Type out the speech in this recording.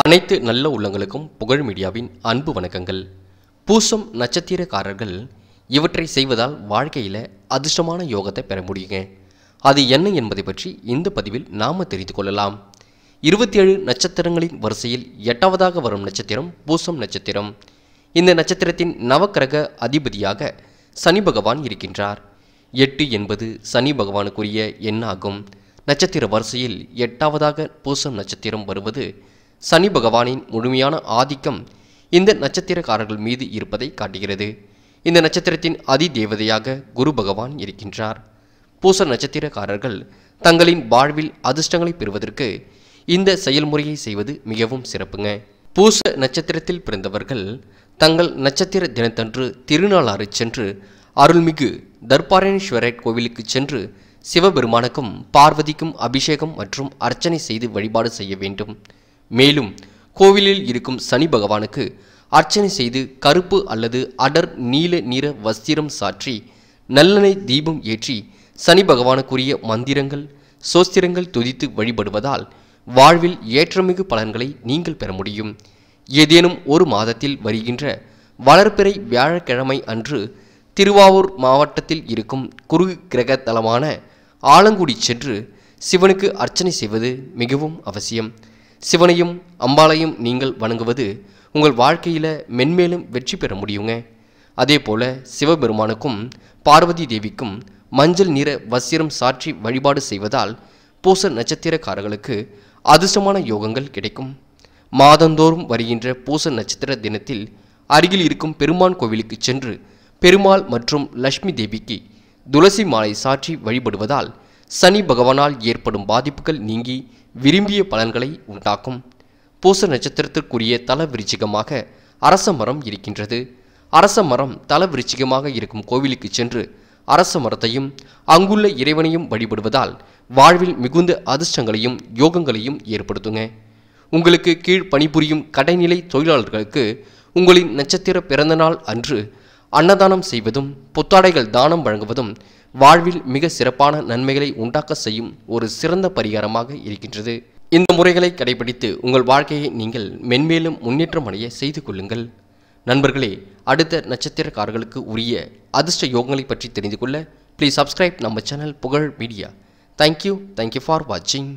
அனைத்து நல்ல உள்ளங்களுக்கும் புகழ் மீடியாவின் அன்பு வணக்கங்கள் பூசம் நட்சத்திரக்காரர்கள் இவற்றை செய்வதால் வாழ்க்கையில் அதிர்ஷ்டமான யோகத்தை பெற முடியுங்க அது என்ன என்பதை பற்றி இந்த பதிவில் நாம் தெரிந்து கொள்ளலாம் இருபத்தி ஏழு நட்சத்திரங்களின் வரிசையில் எட்டாவதாக வரும் நட்சத்திரம் பூசம் நட்சத்திரம் இந்த நட்சத்திரத்தின் நவக்கிரக அதிபதியாக சனி பகவான் இருக்கின்றார் எட்டு என்பது சனி பகவானுக்குரிய எண்ணாகும் நட்சத்திர வரிசையில் எட்டாவதாக பூசம் நட்சத்திரம் வருவது சனி பகவானின் முழுமையான ஆதிக்கம் இந்த நட்சத்திரக்காரர்கள் மீது இருப்பதை காட்டுகிறது இந்த நட்சத்திரத்தின் அதி தேவதையாக குரு பகவான் இருக்கின்றார் பூச நட்சத்திரக்காரர்கள் தங்களின் வாழ்வில் அதிர்ஷ்டங்களை பெறுவதற்கு இந்த செயல்முறையை செய்வது மிகவும் சிறப்புங்க பூச நட்சத்திரத்தில் பிறந்தவர்கள் தங்கள் நட்சத்திர தினத்தன்று திருநாளாறு சென்று அருள்மிகு தர்பாரணேஸ்வரர் கோவிலுக்கு சென்று சிவபெருமானுக்கும் பார்வதிக்கும் அபிஷேகம் மற்றும் அர்ச்சனை செய்து வழிபாடு செய்ய வேண்டும் மேலும் கோவிலில் இருக்கும் சனி பகவானுக்கு அர்ச்சனை செய்து கருப்பு அல்லது அடர் நீல நிற வஸ்திரம் சாற்றி நல்லெண்ணெய் தீபம் ஏற்றி சனி பகவானுக்குரிய மந்திரங்கள் சோஸ்திரங்கள் துதித்து வழிபடுவதால் வாழ்வில் ஏற்றமிகு பலன்களை நீங்கள் பெற முடியும் ஏதேனும் ஒரு மாதத்தில் வருகின்ற வளர்ப்பிறை வியாழக்கிழமை அன்று திருவாவூர் மாவட்டத்தில் இருக்கும் குரு கிரக தலமான ஆலங்குடி சென்று சிவனுக்கு அர்ச்சனை செய்வது மிகவும் அவசியம் சிவனையும் அம்பாளையும் நீங்கள் வணங்குவது உங்கள் வாழ்க்கையில் மென்மேலும் வெற்றி பெற முடியுங்க அதே போல சிவபெருமானுக்கும் பார்வதி தேவிக்கும் மஞ்சள் நிற வசிரம் சாற்றி வழிபாடு செய்வதால் பூச நட்சத்திரக்காரர்களுக்கு அதிர்ஷ்டமான யோகங்கள் கிடைக்கும் மாதந்தோறும் வருகின்ற பூச நட்சத்திர தினத்தில் அருகில் இருக்கும் பெருமான் கோவிலுக்கு சென்று பெருமாள் மற்றும் லட்சுமி தேவிக்கு துளசி மாலை சாற்றி வழிபடுவதால் சனி பகவானால் ஏற்படும் பாதிப்புகள் நீங்கி விரும்பிய பலன்களை உண்டாக்கும் பூச நட்சத்திரத்திற்குரிய தல விருச்சிகமாக அரச மரம் இருக்கின்றது அரச மரம் தல விருச்சிகமாக இருக்கும் கோவிலுக்கு சென்று அரச மரத்தையும் அங்குள்ள இறைவனையும் வழிபடுவதால் வாழ்வில் மிகுந்த அதிர்ஷ்டங்களையும் யோகங்களையும் ஏற்படுத்துங்க உங்களுக்கு கீழ் பணிபுரியும் கடைநிலை தொழிலாளர்களுக்கு உங்களின் நட்சத்திர பிறந்தநாள் அன்று அன்னதானம் செய்வதும் புத்தாடைகள் தானம் வழங்குவதும் வாழ்வில் மிக சிறப்பான நன்மைகளை உண்டாக்க செய்யும் ஒரு சிறந்த பரிகாரமாக இருக்கின்றது இந்த முறைகளை கடைபிடித்து உங்கள் வாழ்க்கையை நீங்கள் மென்மேலும் முன்னேற்றம் அடைய செய்து கொள்ளுங்கள் நண்பர்களே அடுத்த நட்சத்திரக்காரர்களுக்கு உரிய அதிர்ஷ்ட யோகங்களை பற்றி தெரிந்து கொள்ள ப்ளீஸ் சப்ஸ்கிரைப் நம்ம channel Pugazh Media thank you thank you for வாட்சிங்